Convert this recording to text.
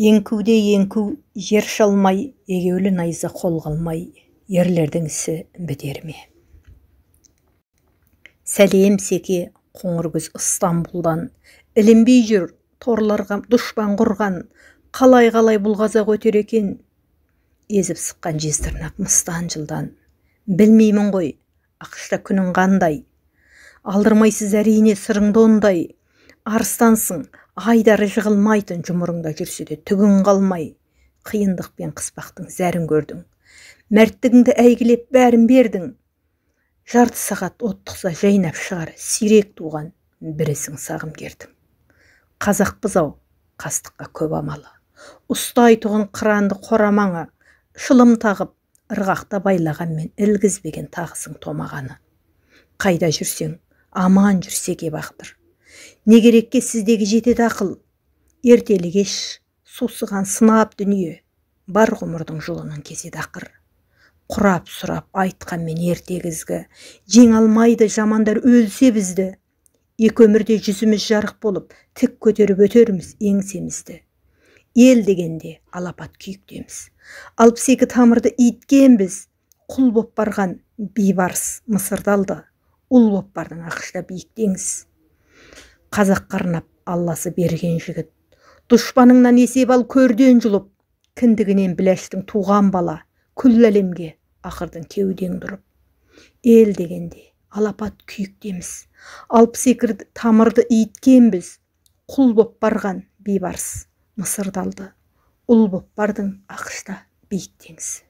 еңкуде еңку жер шалмай егеулі найза қол қалмай, ерлердің ісі бітер ме сәлем секе қоңыр күз ыстамбұлдан ілінбей жүр торларға дұшпан құрған қалай қалай бұл қазақ өтер екен езіп сыққан жез тырнақ мыстан жылдан білмеймін ғой ақшта күнің қандай алдырмайсыз әрине сырыңды ондай арыстансың айдары жығылмайтын жұмырыңда жүрсе де түгін қалмай қиындық пен қыспақтың зәрін көрдің мәрттігіңді әйгілеп бәрін бердің жарты сағат оттықса жайнап шығар сирек туған бірісің сағым кердім. қазақпыз ау қастыққа көп амалы ұстайтұғын қыранды қорамаңа шылым тағып ырғақта мен ілгізбеген тағысың томағаны қайда жүрсең аман жүрсе кеп не керекке сіздегі жетеді ақыл ертелі кеш сусыған сынап дүние бар ғұмырдың жолынан кеседі ақыр құрап сұрап айтқанмен ертегізгі жең алмайды жамандар өлсе бізді екі өмірде жүзіміз жарық болып тік көтеріп өтерміз еңсемізді ел дегенде алапат күйіктеміз алпыс екі тамырды иіткенбіз құл боп барған бейбарыс мысырды алды ұл боп бардың ақшта теңіз қазаққа арнап алласы берген жігіт дұшпаныңнан есеп ал көрден жұлып кіндігінен біләштің туған бала күллі әлемге ақырдың кеудең тұрып ел дегенде алапат күйіктеміз алпыс секірді тамырды иіткенбіз құл боп барған бейбарыс мысырды алды ұл боп бардың ақшта биік